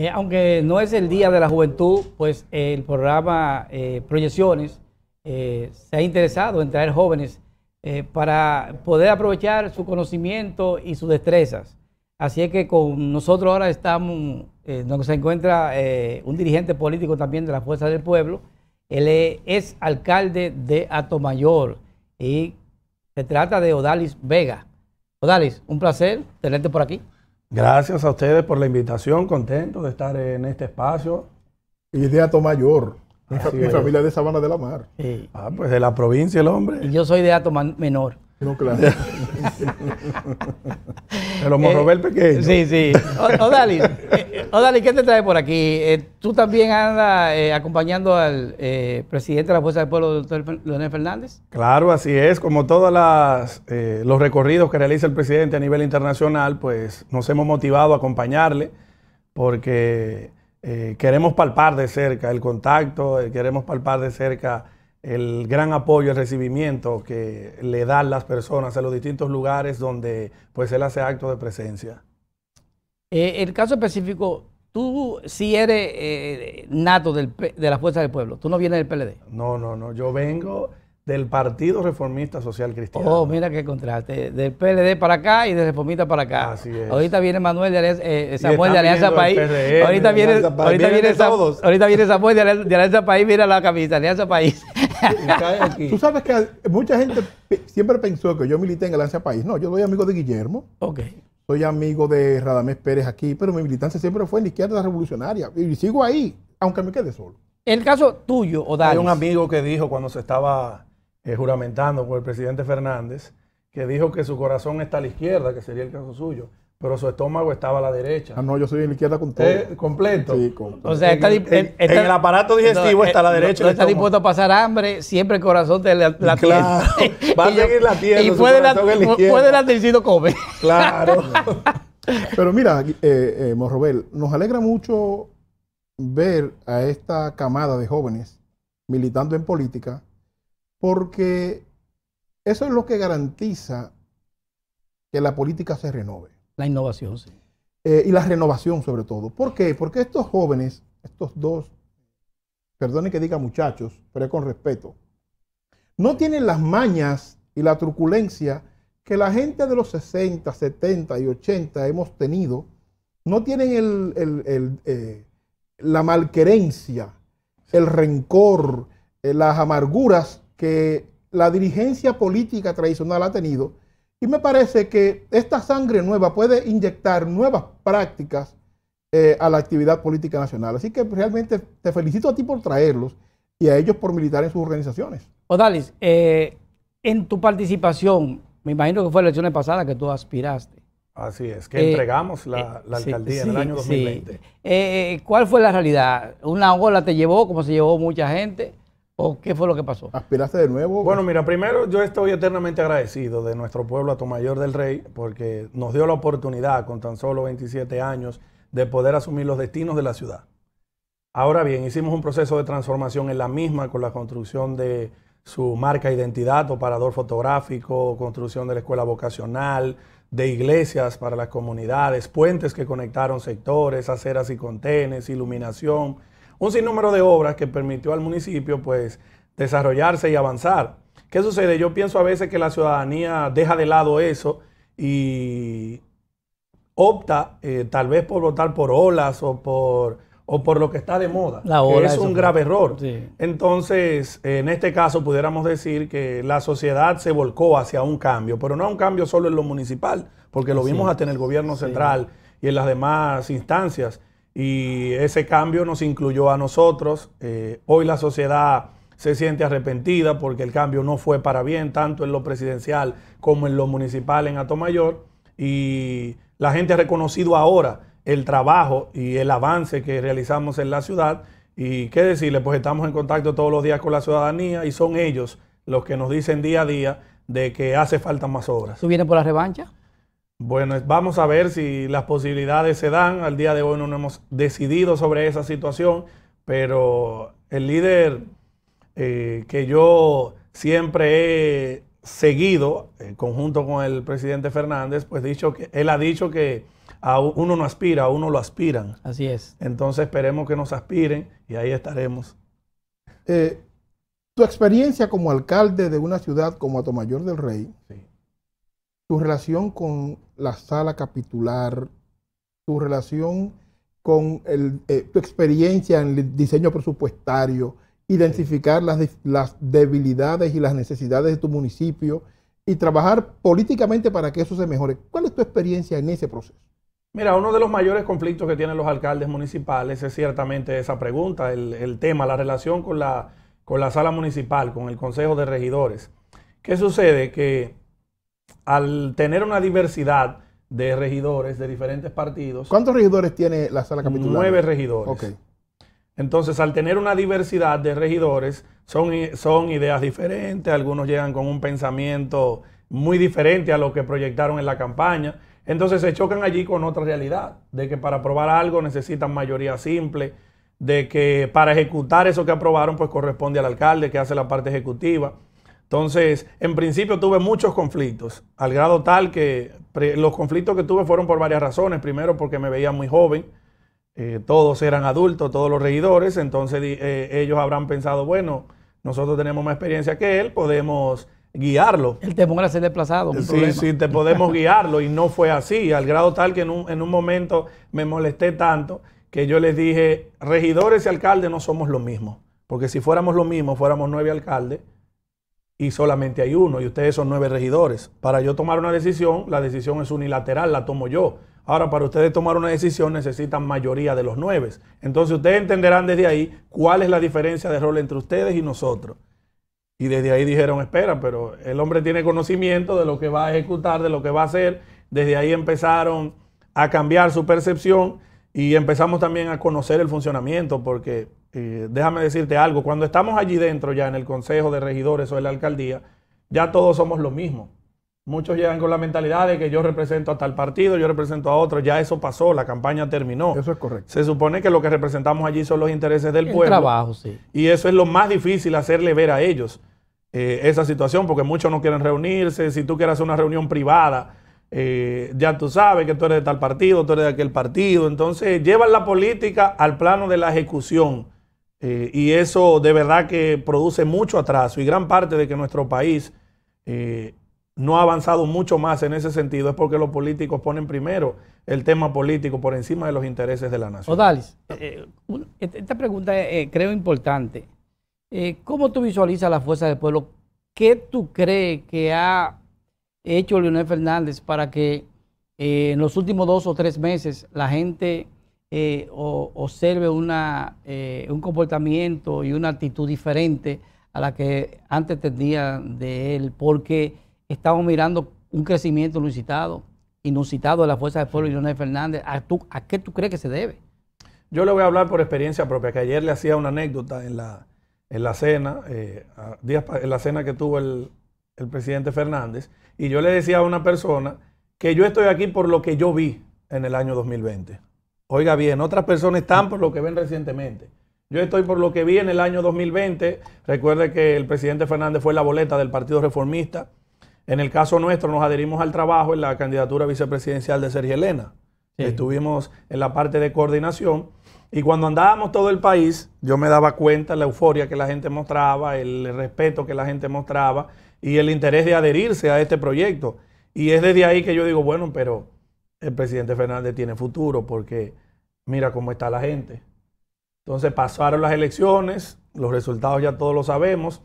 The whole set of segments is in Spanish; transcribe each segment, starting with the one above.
Eh, aunque no es el Día de la Juventud, pues eh, el programa eh, Proyecciones se ha interesado en traer jóvenes para poder aprovechar su conocimiento y sus destrezas. Así es que con nosotros ahora estamos, donde se encuentra un dirigente político también de la Fuerza del Pueblo. Él es alcalde de Atomayor y se trata de Odalis Vega. Odalis, un placer tenerte por aquí. Gracias a ustedes por la invitación, contento de estar en este espacio. Y de Ato Mayor, mi, familia de Sabana de la Mar. Ah, pues de la provincia el hombre. Y yo soy de Ato Menor. No, claro. El Morro eh, pequeño. Sí, sí. Odalí, eh, eh, ¿qué te trae por aquí? tú también andas acompañando al presidente de la Fuerza del Pueblo, doctor Leonel Fernández. Claro, así es. Como todos los recorridos que realiza el presidente a nivel internacional, pues nos hemos motivado a acompañarle porque queremos palpar de cerca el contacto, queremos palpar de cerca el gran apoyo, el recibimiento que le dan las personas a los distintos lugares donde pues él hace acto de presencia. Eh, el caso específico, tú sí eres eh, nato del, de la fuerza del pueblo, tú no vienes del PLD. No, no, no, yo vengo del Partido Reformista Social Cristiano. Oh, mira qué contraste. Del PLD para acá y del Reformista para acá. Así es. Ahorita viene Manuel de Alianza, eh, Alianza País. ahorita, viene, Alianza Ahorita, viene todos. ahorita viene Samuel de Alianza, País, mira la camisa, Alianza País. Tú sabes que mucha gente siempre pensó que yo milité en Alianza País. No, yo soy amigo de Guillermo. Ok. Soy amigo de Radamés Pérez aquí, pero mi militancia siempre fue en la izquierda revolucionaria. Y sigo ahí, aunque me quede solo. El caso tuyo, o Hay un amigo que dijo cuando se estaba eh, juramentando por el presidente Fernández, que dijo que su corazón está a la izquierda, que sería el caso suyo, pero su estómago estaba a la derecha. Ah, no, yo soy a la izquierda completo. O en, el aparato digestivo eh, está a la derecha. No, está dispuesto a pasar hambre, siempre el corazón te la, la va a Y puede, la, puede latir si no come. Claro. pero mira, eh, Morrobel, nos alegra mucho ver a esta camada de jóvenes militando en política porque eso es lo que garantiza que la política se renove. La innovación, sí. Eh, y la renovación sobre todo. ¿Por qué? Porque estos jóvenes, estos dos, perdonen que diga muchachos, pero es con respeto, no tienen las mañas y la truculencia que la gente de los 60, 70 y 80 hemos tenido. No tienen eh, la malquerencia, el rencor, eh, las amarguras que la dirigencia política tradicional ha tenido. Y me parece que esta sangre nueva puede inyectar nuevas prácticas eh, a la actividad política nacional. Así que realmente te felicito a ti por traerlos y a ellos por militar en sus organizaciones. Odalis, eh, en tu participación, me imagino que fue la elección pasada que tú aspiraste. Así es, que eh, entregamos la, eh, alcaldía en el año 2020. ¿Cuál fue la realidad? ¿Una ola te llevó, como se llevó mucha gente? ¿O qué fue lo que pasó? ¿Aspiraste de nuevo? Bueno, mira, primero yo estoy eternamente agradecido de nuestro pueblo a mayor del Rey porque nos dio la oportunidad con tan solo 27 años de poder asumir los destinos de la ciudad. Ahora bien, hicimos un proceso de transformación en la misma con la construcción de su marca identidad operador fotográfico, construcción de la escuela vocacional, de iglesias para las comunidades, puentes que conectaron sectores, aceras y contenes, iluminación, un sinnúmero de obras que permitió al municipio pues desarrollarse y avanzar. ¿Qué sucede? Yo pienso a veces que la ciudadanía deja de lado eso y opta eh, tal vez por votar por olas o por, o por lo que está de moda. La es un grave error. Entonces, en este caso pudiéramos decir que la sociedad se volcó hacia un cambio, pero no un cambio solo en lo municipal, porque lo vimos a hasta el gobierno central y en las demás instancias y ese cambio nos incluyó a nosotros. Eh, hoy la sociedad se siente arrepentida porque el cambio no fue para bien, tanto en lo presidencial como en lo municipal en Atomayor. Y la gente ha reconocido ahora el trabajo y el avance que realizamos en la ciudad. Y qué decirle, pues estamos en contacto todos los días con la ciudadanía y son ellos los que nos dicen día a día de que hace falta más obras. ¿Tú vienes por la revancha? Bueno, vamos a ver si las posibilidades se dan. Al día de hoy no hemos decidido sobre esa situación, pero el líder eh, que yo siempre he seguido, en eh, conjunto con el presidente Fernández, pues dicho que él ha dicho que a uno no aspira, a uno lo aspiran. Así es. Entonces esperemos que nos aspiren y ahí estaremos. Eh, tu experiencia como alcalde de una ciudad como Atomayor del Rey. Sí tu relación con la sala capitular, tu relación con eh, tu experiencia en el diseño presupuestario, identificar las, las, debilidades y las necesidades de tu municipio y trabajar políticamente para que eso se mejore. ¿Cuál es tu experiencia en ese proceso? Mira, uno de los mayores conflictos que tienen los alcaldes municipales es ciertamente esa pregunta, el, tema, la relación con la, con la sala municipal, con el Consejo de Regidores. ¿Qué sucede? Que al tener una diversidad de regidores de diferentes partidos. ¿Cuántos regidores tiene la sala capitular? Nueve regidores. Okay. Entonces, al tener una diversidad de regidores, son, son ideas diferentes, algunos llegan con un pensamiento muy diferente a lo que proyectaron en la campaña. Entonces se chocan allí con otra realidad, de que para aprobar algo necesitan mayoría simple, de que para ejecutar eso que aprobaron, pues corresponde al alcalde que hace la parte ejecutiva. Entonces, en principio tuve muchos conflictos, al grado tal que los conflictos que tuve fueron por varias razones. Primero, porque me veía muy joven, eh, todos eran adultos, todos los regidores, entonces eh, ellos habrán pensado, bueno, nosotros tenemos más experiencia que él, podemos guiarlo. El temor a ser desplazado. Un sí, sí, te podemos guiarlo y no fue así, al grado tal que en un, en un momento me molesté tanto que yo les dije, regidores y alcaldes no somos lo mismo, porque si fuéramos lo mismo, fuéramos nueve alcaldes y solamente hay uno, y ustedes son nueve regidores. Para yo tomar una decisión, la decisión es unilateral, la tomo yo. Ahora, para ustedes tomar una decisión necesitan mayoría de los nueve. Entonces ustedes entenderán desde ahí cuál es la diferencia de rol entre ustedes y nosotros. Y desde ahí dijeron, espera, pero el hombre tiene conocimiento de lo que va a ejecutar, de lo que va a hacer. Desde ahí empezaron a cambiar su percepción y empezamos también a conocer el funcionamiento, porque eh, déjame decirte algo, cuando estamos allí dentro ya en el Consejo de Regidores o en la Alcaldía, ya todos somos lo mismo. Muchos llegan con la mentalidad de que yo represento a tal partido, yo represento a otro, ya eso pasó, la campaña terminó. Eso es correcto. Se supone que lo que representamos allí son los intereses del pueblo. Y eso es lo más difícil hacerle ver a ellos eh, esa situación, porque muchos no quieren reunirse. Si tú quieres hacer una reunión privada, eh, ya tú sabes que tú eres de tal partido, tú eres de aquel partido. Entonces, llevan la política al plano de la ejecución eh, y eso de verdad que produce mucho atraso y gran parte de que nuestro país eh, no ha avanzado mucho más en ese sentido es porque los políticos ponen primero el tema político por encima de los intereses de la nación. Odalis, eh, e-, esta pregunta creo importante. ¿Cómo tú visualizas la fuerza del pueblo? ¿Qué tú crees que ha hecho Leonel Fernández para que en los últimos dos o tres meses la gente eh, o, observe una, eh, un comportamiento y una actitud diferente a la que antes tenía de él, porque estamos mirando un crecimiento inusitado, inusitado de la Fuerza de Pueblo y Leonel Fernández. ¿A, ¿A qué tú crees que se debe? Yo le voy a hablar por experiencia propia, que ayer le hacía una anécdota en la, en la cena, eh, en la cena que tuvo el, el presidente Fernández, y yo le decía a una persona que yo estoy aquí por lo que yo vi en el año 2020. Oiga bien, otras personas están por lo que ven recientemente. Yo estoy por lo que vi en el año 2020. Recuerde que el presidente Fernández fue la boleta del Partido Reformista. En el caso nuestro nos adherimos al trabajo en la candidatura vicepresidencial de Sergio Elena. Estuvimos en la parte de coordinación. Y cuando andábamos todo el país, yo me daba cuenta la euforia que la gente mostraba, el respeto que la gente mostraba y el interés de adherirse a este proyecto. Y es desde ahí que yo digo, bueno, pero el presidente Fernández tiene futuro, porque mira cómo está la gente. Entonces pasaron las elecciones, los resultados ya todos lo sabemos,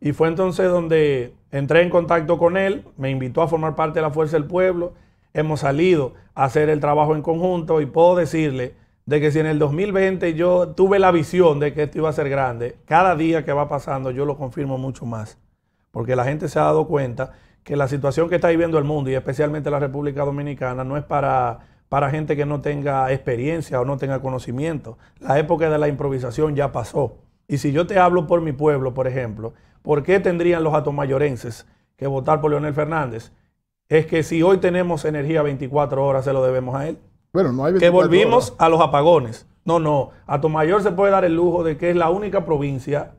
y fue entonces donde entré en contacto con él, me invitó a formar parte de la Fuerza del Pueblo, hemos salido a hacer el trabajo en conjunto y puedo decirle de que si en el 2020 yo tuve la visión de que esto iba a ser grande, cada día que va pasando yo lo confirmo mucho más, porque la gente se ha dado cuenta que la situación que está viviendo el mundo y especialmente la República Dominicana no es para, para gente que no tenga experiencia o no tenga conocimiento. La época de la improvisación ya pasó. Y si yo te hablo por mi pueblo, por ejemplo, ¿por qué tendrían los atomayorenses que votar por Leonel Fernández? Es que si hoy tenemos energía 24 horas, se lo debemos a él. Bueno, no hay Que volvimos a los apagones. No, no. Atomayor se puede dar el lujo de que es la única provincia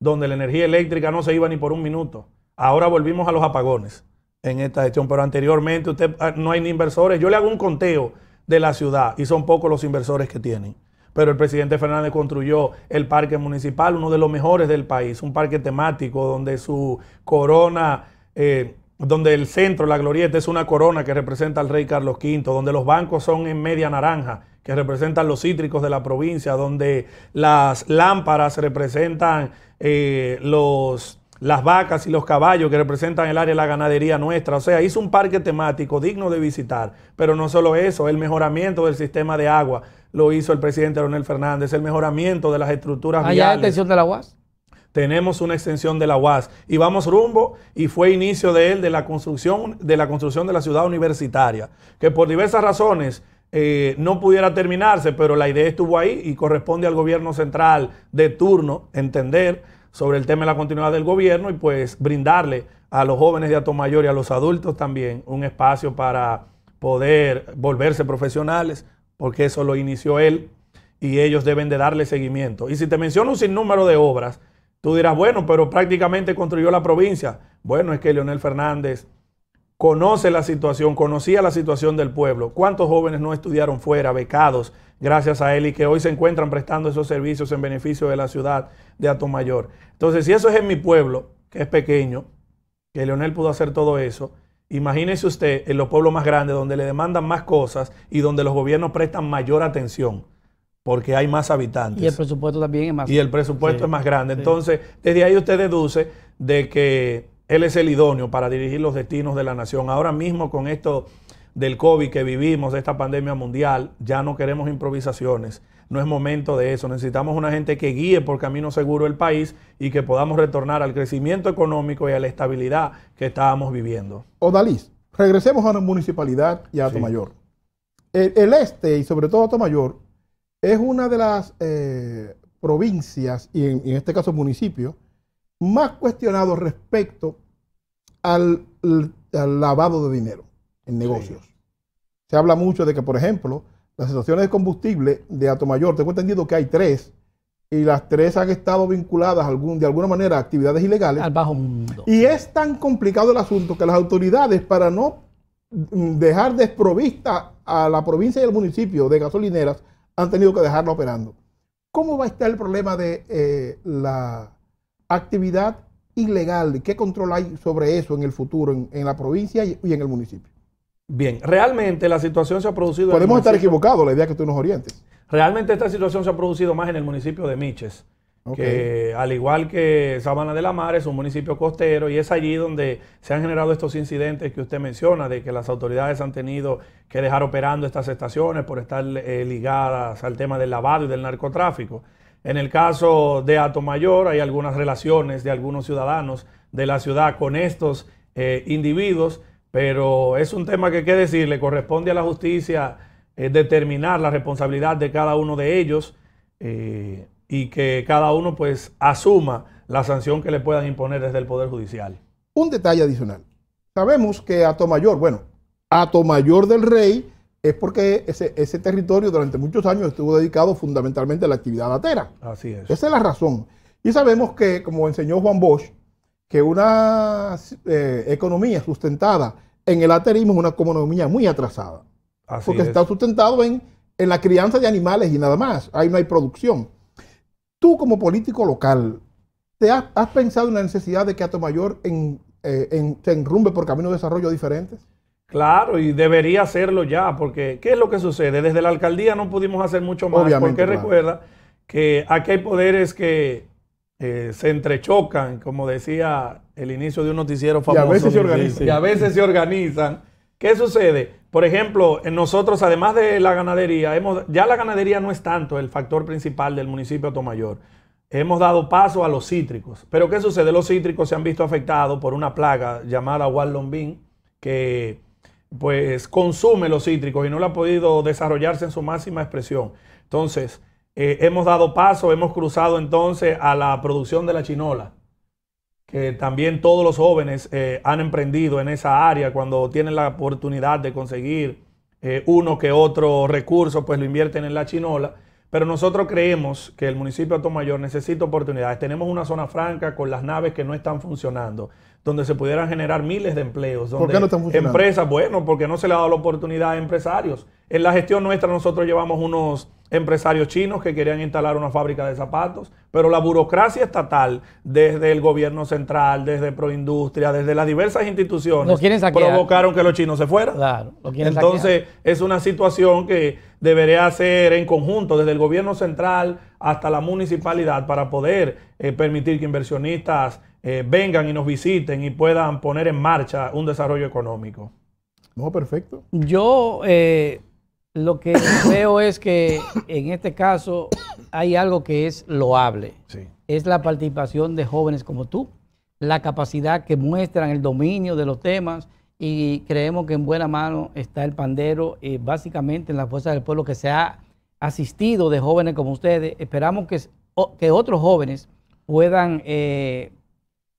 donde la energía eléctrica no se iba ni por un minuto. Ahora volvimos a los apagones en esta gestión, pero anteriormente usted ah, no hay ni inversores. Yo le hago un conteo de la ciudad y son pocos los inversores que tienen. Pero el presidente Fernández construyó el parque municipal, uno de los mejores del país, un parque temático donde su corona, eh, donde el centro, la glorieta, es una corona que representa al rey Carlos V, donde los bancos son en media naranja, que representan los cítricos de la provincia, donde las lámparas representan eh, los las vacas y los caballos que representan el área de la ganadería nuestra. O sea, hizo un parque temático digno de visitar. Pero no solo eso, el mejoramiento del sistema de agua lo hizo el presidente Leonel Fernández, el mejoramiento de las estructuras ¿Hay viales. extensión de la UAS? Tenemos una extensión de la UAS y vamos rumbo y fue inicio de él de la construcción de la construcción de la ciudad universitaria, que por diversas razones eh, no pudiera terminarse, pero la idea estuvo ahí y corresponde al gobierno central de turno entender sobre el tema de la continuidad del gobierno y pues brindarle a los jóvenes de mayor y a los adultos también un espacio para poder volverse profesionales, porque eso lo inició él y ellos deben de darle seguimiento. Y si te menciono un sinnúmero de obras, tú dirás, bueno, pero prácticamente construyó la provincia. Bueno, es que Leonel Fernández conoce la situación, conocía la situación del pueblo. ¿Cuántos jóvenes no estudiaron fuera, becados, gracias a él y que hoy se encuentran prestando esos servicios en beneficio de la ciudad de Atomayor. Entonces, si eso es en mi pueblo, que es pequeño, que Leonel pudo hacer todo eso, imagínese usted en los pueblos más grandes donde le demandan más cosas y donde los gobiernos prestan mayor atención porque hay más habitantes. Y el presupuesto también es más grande. Y el presupuesto es más grande. Entonces, desde ahí usted deduce de que él es el idóneo para dirigir los destinos de la nación. Ahora mismo con esto del COVID que vivimos, de esta pandemia mundial, ya no queremos improvisaciones. No es momento de eso. Necesitamos una gente que guíe por camino seguro el país y que podamos retornar al crecimiento económico y a la estabilidad que estábamos viviendo. Odalís, regresemos a la municipalidad y a Atomayor. El, este y sobre todo Atomayor es una de las eh, provincias y en, este caso municipio más cuestionados respecto al lavado de dinero en negocios. Se habla mucho de que, por ejemplo, las estaciones de combustible de Mayor, tengo entendido que hay tres, y las tres han estado vinculadas de alguna manera a actividades ilegales. Al bajo mundo. Y es tan complicado el asunto que las autoridades, para no mm, dejar desprovista a la provincia y al municipio de gasolineras, han tenido que dejarla operando. ¿Cómo va a estar el problema de eh, la actividad ilegal? ¿Qué control hay sobre eso en el futuro en la provincia y en el municipio? Bien, realmente la situación se ha producido... Podemos estar equivocados, la idea que tú nos orientes. Realmente esta situación se ha producido más en el municipio de Miches, que al igual que Sabana de la Mar es un municipio costero y es allí donde se han generado estos incidentes que usted menciona, de que las autoridades han tenido que dejar operando estas estaciones por estar eh, ligadas al tema del lavado y del narcotráfico. En el caso de Atomayor hay algunas relaciones de algunos ciudadanos de la ciudad con estos eh, individuos pero es un tema que hay que decir, le corresponde a la justicia eh, determinar la responsabilidad de cada uno de ellos eh, y que cada uno pues asuma la sanción que le puedan imponer desde el Poder Judicial. Un detalle adicional. Sabemos que Mayor, bueno, Mayor del Rey es porque ese, ese, territorio durante muchos años estuvo dedicado fundamentalmente a la actividad latera. Así es. Esa es la razón. Y sabemos que, como enseñó Juan Bosch, que una eh, economía sustentada en el aterismo es una economía muy atrasada. porque está sustentado en, la crianza de animales y nada más. Ahí no hay producción. Tú como político local, ¿te has, pensado en la necesidad de que Atomayor en, eh, en, se enrumbe por caminos de desarrollo diferentes? Claro, y debería hacerlo ya, porque ¿qué es lo que sucede? Desde la alcaldía no pudimos hacer mucho más, porque recuerda que aquí hay poderes que eh, se entrechocan, como decía el inicio de un noticiero famoso. Y a veces se organizan. ¿Qué sucede? Por ejemplo, nosotros, además de la ganadería, hemos, ya la ganadería no es tanto el factor principal del municipio de Tomayor. Hemos dado paso a los cítricos. Pero ¿qué sucede? Los cítricos se han visto afectados por una plaga llamada Wallon que pues consume los cítricos y no la ha podido desarrollarse en su máxima expresión. Entonces, eh, hemos dado paso, hemos cruzado entonces a la producción de la chinola, que también todos los jóvenes eh, han emprendido en esa área cuando tienen la oportunidad de conseguir eh, uno que otro recurso, pues lo invierten en la chinola. Pero nosotros creemos que el municipio de Atomayor necesita oportunidades. Tenemos una zona franca con las naves que no están funcionando, donde se pudieran generar miles de empleos. ¿Por qué no están funcionando? Empresas, bueno, porque no se le ha dado la oportunidad a empresarios. En la gestión nuestra nosotros llevamos unos empresarios chinos que querían instalar una fábrica de zapatos, pero la burocracia estatal, desde el gobierno central, desde Proindustria, desde las diversas instituciones, provocaron que los chinos se fueran. Entonces, es una situación que debería hacer en conjunto, desde el gobierno central hasta la municipalidad, para poder eh, permitir que inversionistas eh, vengan y nos visiten y puedan poner en marcha un desarrollo económico? No, perfecto. Yo eh, lo que veo es que en este caso hay algo que es loable. Es la participación de jóvenes como tú, la capacidad que muestran, el dominio de los temas y creemos que en buena mano está el pandero, eh, básicamente en la fuerza del pueblo que se ha asistido de jóvenes como ustedes. Esperamos que, que otros jóvenes puedan eh,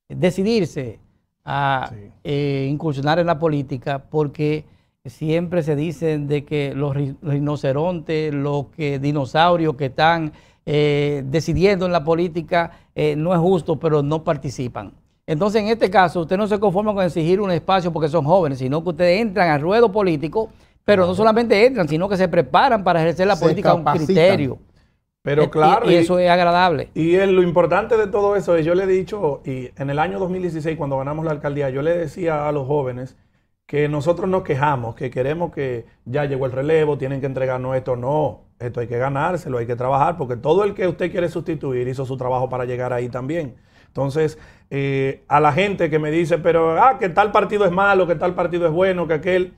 decidirse a eh, incursionar en la política porque siempre se dicen de que los rinocerontes, los que, dinosaurios que están decidiendo en la política no es justo, pero no participan. Entonces, en este caso, usted no se conforma con exigir un espacio porque son jóvenes, sino que ustedes entran al ruedo político, pero no solamente entran, sino que se preparan para ejercer la política a un criterio. Pero eh, claro. Y, eso es agradable. Y lo importante de todo eso es, yo le he dicho, y en el año 2016, cuando ganamos la alcaldía, yo le decía a los jóvenes que nosotros nos quejamos, que queremos que ya llegó el relevo, tienen que entregarnos esto. No, esto hay que ganárselo, hay que trabajar, porque todo el que usted quiere sustituir hizo su trabajo para llegar ahí también. Entonces, eh, a la gente que me dice, pero ah, que tal partido es malo, que tal partido es bueno, que aquel.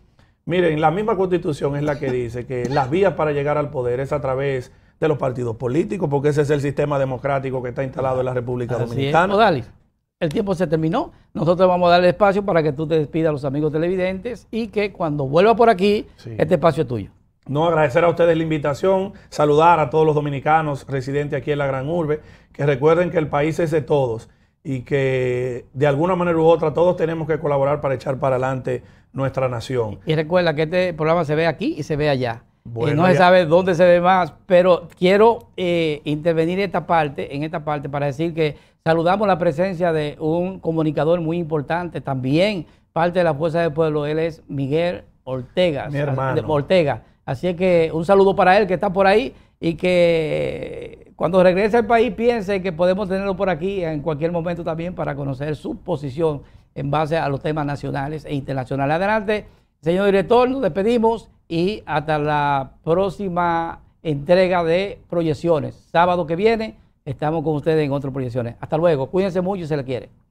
Miren, la misma constitución es la que dice que las vías para llegar al poder es a través de los partidos políticos, porque ese es el sistema democrático que está instalado en la República Dominicana. Dominicana. el tiempo se terminó. Nosotros vamos a darle espacio para que tú te despidas a los amigos televidentes y que cuando vuelva por aquí, este espacio es tuyo. No, agradecer a ustedes la invitación, saludar a todos los dominicanos residentes aquí en la Gran Urbe, que recuerden que el país es de todos y que de alguna manera u otra todos tenemos que colaborar para echar para adelante nuestra nación. Y recuerda que este programa se ve aquí y se ve allá. Eh, bueno, no se sabe dónde se ve más, pero quiero eh, intervenir esta parte, en esta parte para decir que saludamos la presencia de un comunicador muy importante, también parte de la Fuerza del Pueblo, él es Miguel Ortega. Mi hermano. Ortega Así es que un saludo para él que está por ahí y que cuando regrese al país piense que podemos tenerlo por aquí en cualquier momento también para conocer su posición en base a los temas nacionales e internacionales. Adelante, señor director, nos despedimos y hasta la próxima entrega de proyecciones. Sábado que viene estamos con ustedes en otras proyecciones. Hasta luego, cuídense mucho y se les quiere.